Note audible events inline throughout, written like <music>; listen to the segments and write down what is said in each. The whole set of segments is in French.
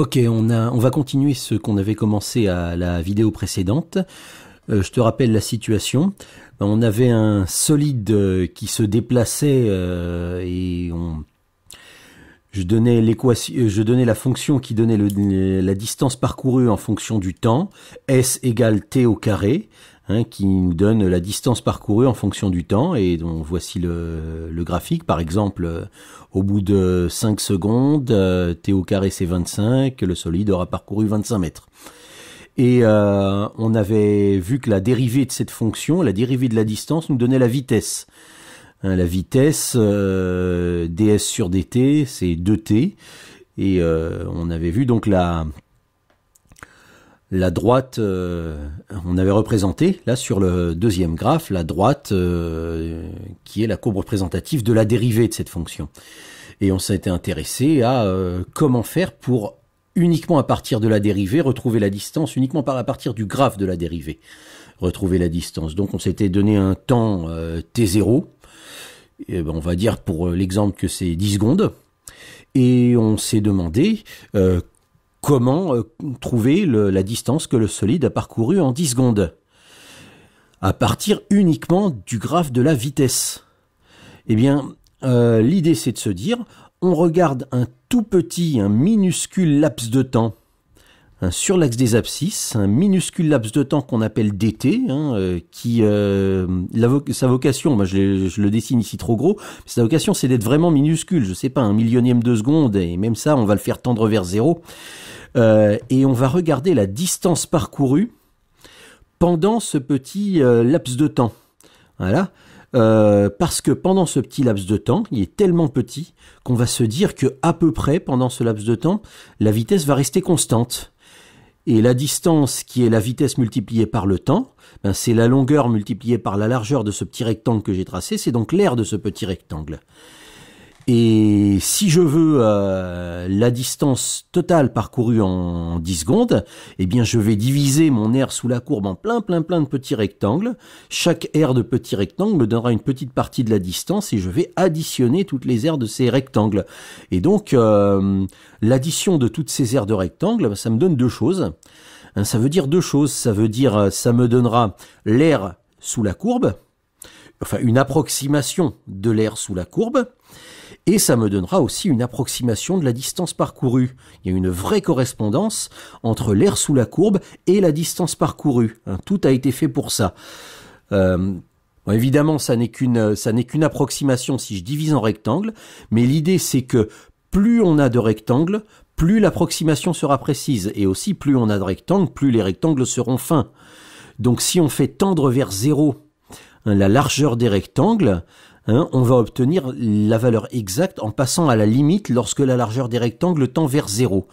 Ok, on, on va continuer ce qu'on avait commencé à la vidéo précédente. Euh, je te rappelle la situation. Ben, on avait un solide euh, qui se déplaçait euh, et on... je, donnais je la fonction qui donnait la distance parcourue en fonction du temps, s égale t au carré, Hein, qui nous donne la distance parcourue en fonction du temps. Et donc voici le, graphique. Par exemple, euh, au bout de 5 secondes, euh, t au carré c'est 25, le solide aura parcouru 25 mètres. Et euh, on avait vu que la dérivée de cette fonction, la dérivée de la distance, nous donnait la vitesse. Hein, la vitesse ds sur dt, c'est 2t. Et on avait vu donc la, la droite, euh, on avait représenté, là sur le deuxième graphe, la droite euh, qui est la courbe représentative de la dérivée de cette fonction. Et on s'était intéressé à euh, comment faire pour uniquement à partir de la dérivée retrouver la distance, uniquement par à partir du graphe de la dérivée retrouver la distance. Donc on s'était donné un temps t0, et ben, on va dire pour l'exemple que c'est 10 secondes, et on s'est demandé comment euh, trouver la distance que le solide a parcourue en 10 secondes à partir uniquement du graphe de la vitesse. Eh bien, euh, l'idée c'est de se dire, on regarde un tout petit, un minuscule laps de temps sur l'axe des abscisses, un minuscule laps de temps qu'on appelle DT, hein, euh, qui euh, sa vocation, moi je, le dessine ici trop gros, sa vocation c'est d'être vraiment minuscule, je sais pas, un millionième de seconde, et même ça on va le faire tendre vers zéro, euh, et on va regarder la distance parcourue pendant ce petit laps de temps. Voilà. parce que pendant ce petit laps de temps, il est tellement petit qu'on va se dire que à peu près pendant ce laps de temps, la vitesse va rester constante. Et la distance, qui est la vitesse multipliée par le temps, ben, c'est la longueur multipliée par la largeur de ce petit rectangle que j'ai tracé, c'est donc l'aire de ce petit rectangle. Et si je veux euh, la distance totale parcourue en 10 secondes, eh bien je vais diviser mon aire sous la courbe en plein plein plein de petits rectangles. Chaque aire de petit rectangle me donnera une petite partie de la distance et je vais additionner toutes les aires de ces rectangles. Et donc euh, l'addition de toutes ces aires de rectangles, bah, ça me donne deux choses. Hein, ça veut dire deux choses. Ça veut dire euh, ça me donnera l'air sous la courbe, enfin une approximation de l'air sous la courbe et ça me donnera aussi une approximation de la distance parcourue. Il y a une vraie correspondance entre l'air sous la courbe et la distance parcourue. Hein, tout a été fait pour ça. Euh, évidemment, ça n'est qu'une ça n'est qu'une approximation si je divise en rectangles, mais l'idée c'est que plus on a de rectangles, plus l'approximation sera précise et aussi plus on a de rectangles, plus les rectangles seront fins. Donc si on fait tendre vers zéro hein, la largeur des rectangles, Hein, on va obtenir la valeur exacte en passant à la limite lorsque la largeur des rectangles tend vers 0.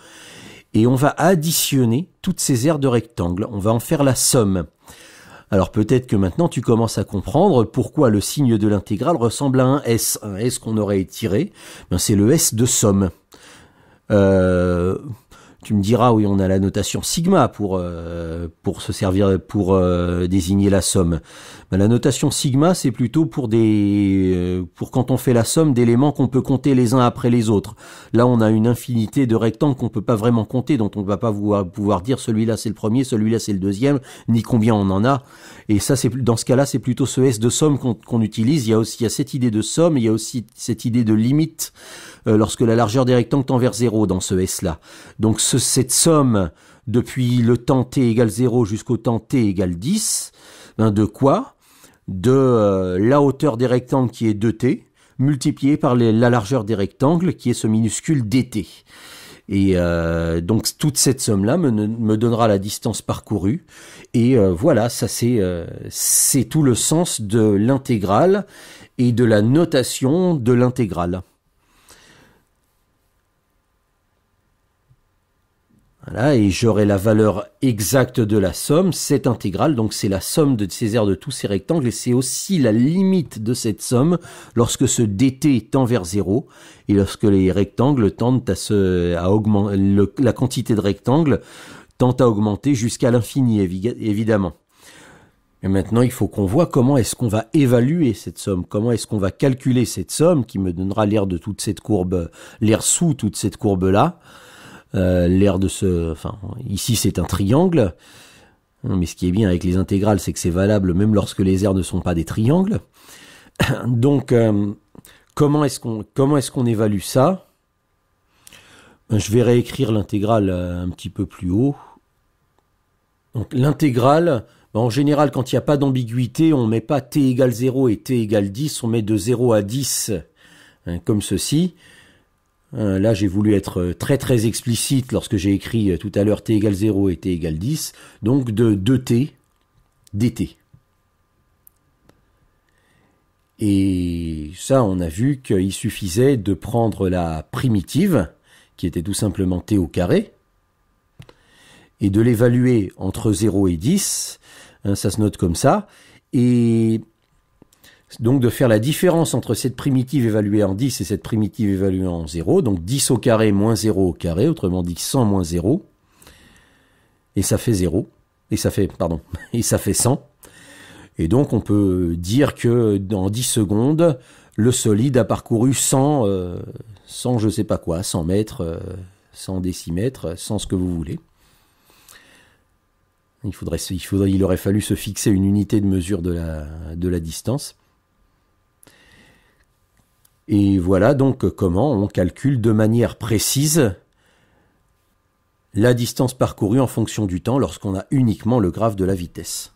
Et on va additionner toutes ces aires de rectangle, on va en faire la somme. Alors peut-être que maintenant tu commences à comprendre pourquoi le signe de l'intégrale ressemble à un S. Un S qu'on aurait étiré, ben, c'est le S de somme. Euh, tu me diras, oui, on a la notation sigma pour, euh, pour se servir, pour euh, désigner la somme. Ben, la notation sigma, c'est plutôt pour des, euh, pour quand on fait la somme d'éléments qu'on peut compter les uns après les autres. Là, on a une infinité de rectangles qu'on peut pas vraiment compter, dont on ne va pas pouvoir, dire celui-là c'est le premier, celui-là c'est le deuxième, ni combien on en a. Et ça, c'est, dans ce cas-là, c'est plutôt ce S de somme qu'on, utilise. Il y a aussi, cette idée de somme, il y a aussi cette idée de limite, lorsque la largeur des rectangles tend vers zéro dans ce S-là. Donc, cette somme depuis le temps t égale 0 jusqu'au temps t égale 10, ben de quoi De euh, la hauteur des rectangles qui est 2t, multiplié par la largeur des rectangles qui est ce minuscule dt. Et euh, donc toute cette somme-là me, donnera la distance parcourue. Et euh, voilà, ça c'est tout le sens de l'intégrale et de la notation de l'intégrale. et j'aurai la valeur exacte de la somme, cette intégrale, donc c'est la somme de ces aires de tous ces rectangles, et c'est aussi la limite de cette somme lorsque ce dt tend vers 0, et lorsque les rectangles tendent à se, augmenter, la quantité de rectangles tend à augmenter jusqu'à l'infini, évidemment. Et maintenant, il faut qu'on voit comment est-ce qu'on va évaluer cette somme, comment est-ce qu'on va calculer cette somme qui me donnera l'air de toute cette courbe, l'air sous toute cette courbe-là. Euh, l'air de ce... Enfin, ici c'est un triangle. Mais ce qui est bien avec les intégrales, c'est que c'est valable même lorsque les aires ne sont pas des triangles. <coughs> Donc, euh, comment est-ce qu'on comment est ce qu'on évalue ça ben, Je vais réécrire l'intégrale euh, un petit peu plus haut. Donc, l'intégrale, ben, en général, quand il n'y a pas d'ambiguïté, on ne met pas t égale 0 et t égale 10, on met de 0 à 10, hein, comme ceci. Euh, là, j'ai voulu être euh, très très explicite lorsque j'ai écrit euh, tout à l'heure t égale 0 et t égale 10, donc de 2t, dt. Et ça, on a vu qu'il suffisait de prendre la primitive, qui était tout simplement t au carré, et de l'évaluer entre 0 et 10, hein, ça se note comme ça, et donc de faire la différence entre cette primitive évaluée en 10 et cette primitive évaluée en 0, donc 10 au carré moins 0 au carré, autrement dit 100 moins 0, et ça fait 0, et ça fait, pardon, <laughs> et ça fait 100. Et donc on peut dire que dans 10 secondes, le solide a parcouru 100, 100 euh, je sais pas quoi, 100 mètres, 100 euh, décimètres, 100 ce que vous voulez. Il, il, aurait fallu se fixer une unité de mesure de la distance. Et voilà donc comment on calcule de manière précise la distance parcourue en fonction du temps lorsqu'on a uniquement le graphe de la vitesse.